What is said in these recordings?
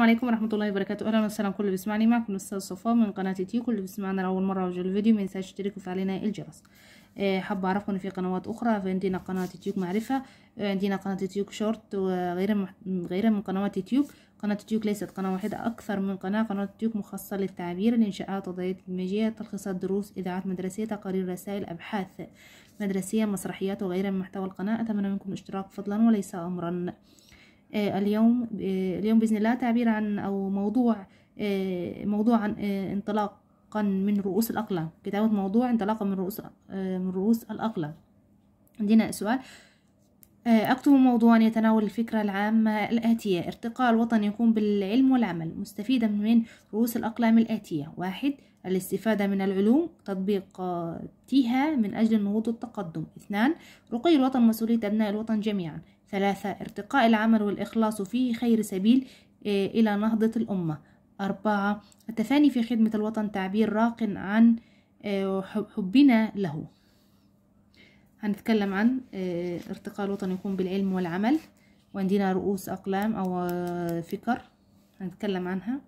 السلام عليكم ورحمه الله وبركاته اهلا وسهلا كل بيسمعني معكم الاستاذ صفاء من قناه تي كل بيسمعنا لاول مره وجه الفيديو ما تشترك تشتركوا وتفعلوا الجرس آه حابه اعرفكم ان في قنوات اخرى فعندنا قناه تيوك معرفه عندنا قناه تيوك شورت وغيرها غير من قنوات تيوك قناه تيوك ليست قناه واحده اكثر من قناه قناه تيوك مخصصه للتعبير الانشاءات وضعيات برمجيه تلخيصات دروس اذاعات مدرسيه تقارير رسائل ابحاث مدرسيه مسرحيات وغيرها من محتوى القناه اتمنى منكم الاشتراك فضلا وليس امرا آه، اليوم آه، اليوم بإذن الله تعبير عن أو موضوع آه، موضوع عن انطلاقا من رؤوس الأقلام كتابة موضوع انطلاقا من رؤوس من رؤوس الأقلام عندنا سؤال أكتب موضوعا يتناول الفكرة العامة الآتية ارتقاء الوطن يقوم بالعلم والعمل مستفيدا من رؤوس الأقلام الآتية واحد الاستفادة من العلوم تطبيق تيها من أجل النهوض والتقدم اثنان رقي الوطن مسؤولية أبناء الوطن جميعا ثلاثة ارتقاء العمل والإخلاص فيه خير سبيل آه، إلى نهضة الأمة أربعة التفاني في خدمة الوطن تعبير راق عن آه، حبنا له هنتكلم عن آه، ارتقاء الوطن يكون بالعلم والعمل وعندنا رؤوس أقلام أو فكر هنتكلم عنها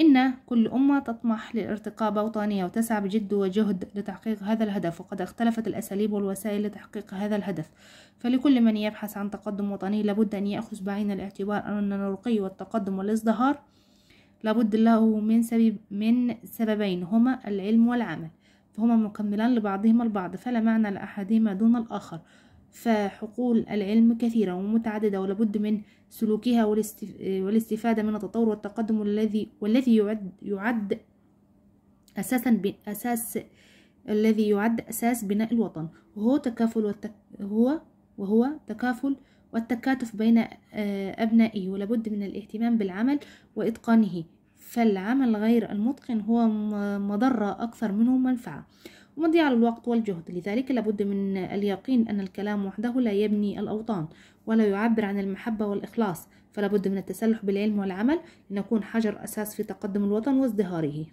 إن كل أمة تطمح للارتقاء بوطنية وتسعى بجد وجهد لتحقيق هذا الهدف وقد اختلفت الأساليب والوسائل لتحقيق هذا الهدف فلكل من يبحث عن تقدم وطني لابد أن يأخذ بعين الاعتبار أن الرقي والتقدم والازدهار لابد له من, سبب من سببين هما العلم والعمل فهما مكملان لبعضهما البعض فلا معنى لأحدهما دون الآخر فحقول العلم كثيرة ومتعددة ولابد من سلوكها والاستفادة من التطور والتقدم الذي والذي يعد, يعد أساسا أساس الذي يعد أساس بناء الوطن وهو تكافل والتك هو وهو تكافل والتكاتف بين آه، أبنائه ولابد من الاهتمام بالعمل وإتقانه فالعمل غير المتقن هو مضرة أكثر منه منفعة مضيع الوقت والجهد لذلك لابد من اليقين أن الكلام وحده لا يبني الأوطان ولا يعبر عن المحبة والإخلاص فلا بد من التسلح بالعلم والعمل لنكون حجر أساس في تقدم الوطن وازدهاره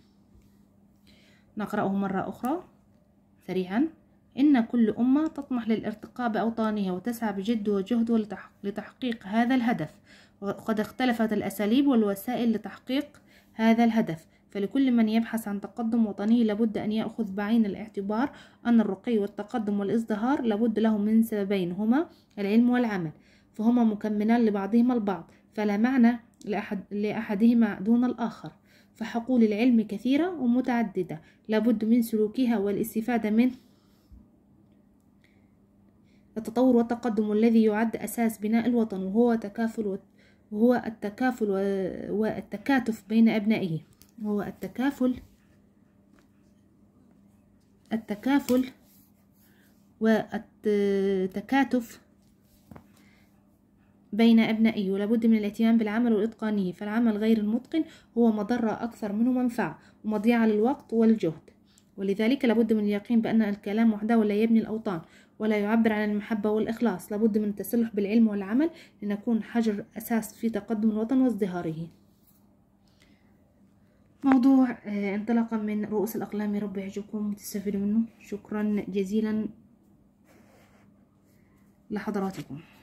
نقرأه مرة أخرى سريعا إن كل أمة تطمح للارتقاء بأوطانها وتسعى بجد وجهد لتحقيق هذا الهدف وقد اختلفت الأساليب والوسائل لتحقيق هذا الهدف فلكل من يبحث عن تقدم وطني لابد أن يأخذ بعين الاعتبار أن الرقي والتقدم والازدهار لابد له من سببين هما العلم والعمل فهما مكملان لبعضهما البعض فلا معنى لأحد لأحدهما دون الآخر فحقول العلم كثيرة ومتعددة لابد من سلوكها والاستفادة منه التطور والتقدم الذي يعد أساس بناء الوطن وهو تكافل وهو التكافل والتكاتف بين أبنائه هو التكافل التكافل والتكاتف بين أبنائه ولابد من الاتيان بالعمل وإتقانه فالعمل غير المتقن هو مضرة أكثر منه منفعة ومضيعة للوقت والجهد ولذلك لابد من اليقين بأن الكلام وحده لا يبني الأوطان ولا يعبر عن المحبة والإخلاص لابد من التسلح بالعلم والعمل لنكون حجر أساس في تقدم الوطن وازدهاره موضوع آه، انطلاقا من رؤوس الأقلام يا رب يعجبكم وتستفيدوا منه شكرا جزيلا لحضراتكم